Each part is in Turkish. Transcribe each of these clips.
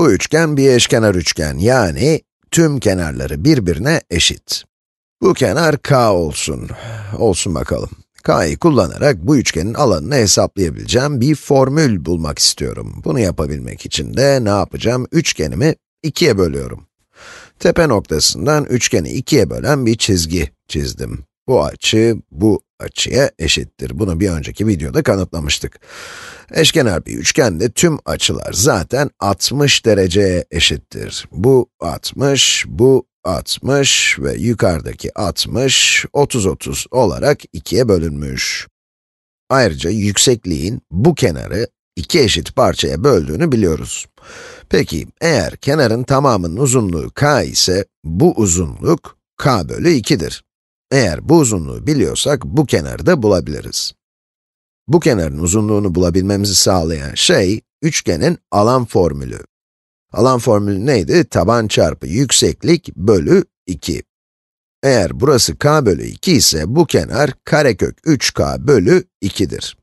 Bu üçgen bir eşkenar üçgen, yani tüm kenarları birbirine eşit. Bu kenar k olsun. Olsun bakalım. k'yı kullanarak bu üçgenin alanını hesaplayabileceğim bir formül bulmak istiyorum. Bunu yapabilmek için de ne yapacağım? Üçgenimi ikiye bölüyorum. Tepe noktasından üçgeni ikiye bölen bir çizgi çizdim. Bu açı, bu açıya eşittir. Bunu bir önceki videoda kanıtlamıştık. Eşkenar bir üçgende tüm açılar zaten 60 dereceye eşittir. Bu 60, bu 60 ve yukarıdaki 60, 30, 30 olarak ikiye bölünmüş. Ayrıca yüksekliğin bu kenarı iki eşit parçaya böldüğünü biliyoruz. Peki, eğer kenarın tamamının uzunluğu k ise, bu uzunluk k bölü 2'dir. Eğer bu uzunluğu biliyorsak, bu kenarı da bulabiliriz. Bu kenarın uzunluğunu bulabilmemizi sağlayan şey, üçgenin alan formülü. Alan formülü neydi? Taban çarpı yükseklik bölü 2. Eğer burası k bölü 2 ise, bu kenar karekök 3k bölü 2'dir.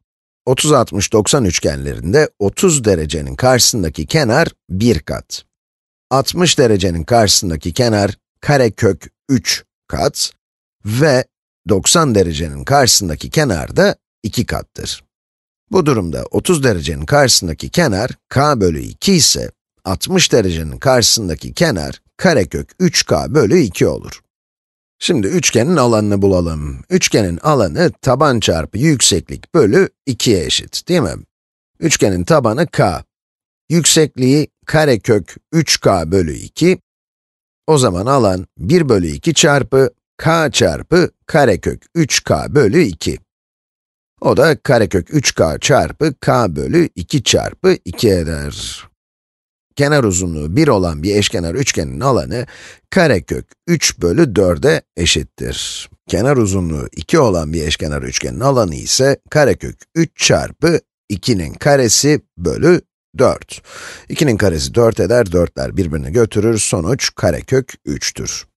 30, 60, 90 üçgenlerinde 30 derecenin karşısındaki kenar 1 kat. 60 derecenin karşısındaki kenar karekök 3 kat ve 90 derecenin karşısındaki kenar da 2 kattır. Bu durumda 30 derecenin karşısındaki kenar k bölü 2 ise 60 derecenin karşısındaki kenar karekök 3k bölü 2 olur. Şimdi üçgenin alanını bulalım. Üçgenin alanı taban çarpı yükseklik bölü 2'ye eşit, değil mi? Üçgenin tabanı k. Yüksekliği karekök 3k bölü 2. O zaman alan 1 bölü 2 çarpı k çarpı karekök 3k bölü 2. O da karekök 3k çarpı k bölü 2 çarpı 2 eder. Kenar uzunluğu 1 olan bir eşkenar üçgenin alanı karekök 3 bölü 4'e eşittir. Kenar uzunluğu 2 olan bir eşkenar üçgenin alanı ise karekök 3 çarpı 2'nin karesi bölü 4. 2'nin karesi 4 eder, 4'ler birbirini götürür, sonuç karekök 3'tür.